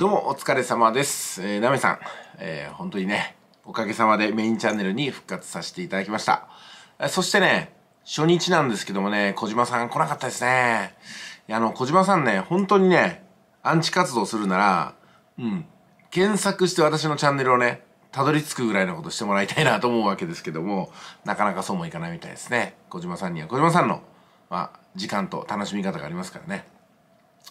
どうもお疲れ様です。えー、なめさん、えー、本当にね、おかげさまでメインチャンネルに復活させていただきました。えー、そしてね、初日なんですけどもね、小島さん来なかったですね。いや、あの、小島さんね、本当にね、アンチ活動するなら、うん、検索して私のチャンネルをね、たどり着くぐらいのことしてもらいたいなと思うわけですけども、なかなかそうもいかないみたいですね。小島さんには小島さんの、まあ、時間と楽しみ方がありますからね。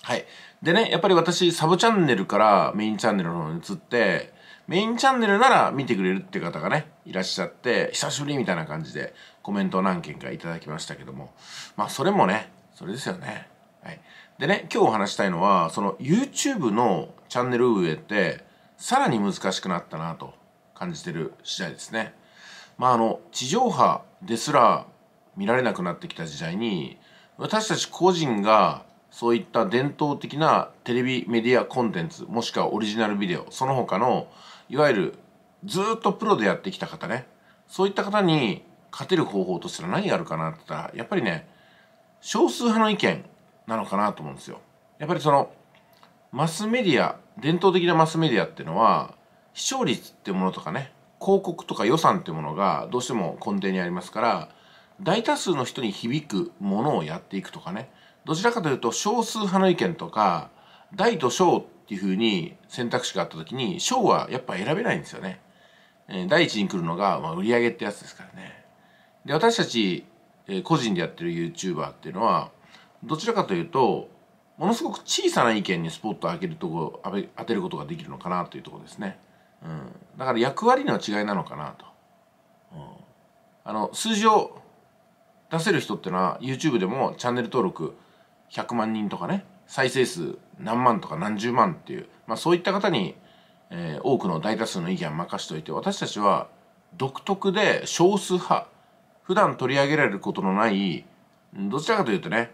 はい。でね、やっぱり私、サブチャンネルからメインチャンネルの方に移って、メインチャンネルなら見てくれるって方がね、いらっしゃって、久しぶりみたいな感じでコメントを何件かいただきましたけども、まあ、それもね、それですよね。はい。でね、今日お話したいのは、その YouTube のチャンネル運営って、さらに難しくなったなと感じてる次第ですね。まあ、あの、地上波ですら見られなくなってきた時代に、私たち個人がそういった伝統的なテレビメディアコンテンツもしくはオリジナルビデオその他のいわゆるずっとプロでやってきた方ねそういった方に勝てる方法としたら何があるかなって言ったらやっぱりね少数派の意見なのかなと思うんですよ。やっぱりそのマスメディア伝統的なマスメディアっていうのは視聴率ってものとかね広告とか予算ってものがどうしても根底にありますから大多数の人に響くものをやっていくとかねどちらかというと少数派の意見とか大と小っていうふうに選択肢があった時に小はやっぱ選べないんですよね。え第一に来るのが、まあ、売り上げってやつですからね。で私たち、え個人でやってる YouTuber っていうのはどちらかというとものすごく小さな意見にスポットを当てるとこ当てることができるのかなというとこですね。うん、だから役割の違いなのかなと。うん、あの数字を出せる人ってのは YouTube でもチャンネル登録100万人とかね再生数何万とか何十万っていう、まあ、そういった方に、えー、多くの大多数の意見を任しておいて私たちは独特で少数派普段取り上げられることのないどちらかというとね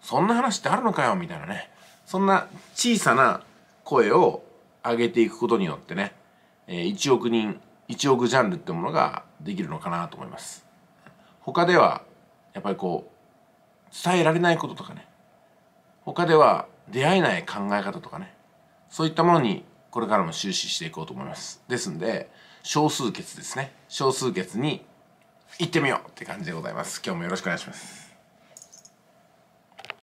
そんな話ってあるのかよみたいなねそんな小さな声を上げていくことによってね、えー、1億人1億ジャンルってものができるのかなと思います他ではやっぱりこう伝えられないこととかね他では出会えない考え方とかねそういったものにこれからも終始していこうと思いますですんで少数決ですね少数決に行ってみようって感じでございます今日もよろしくお願いします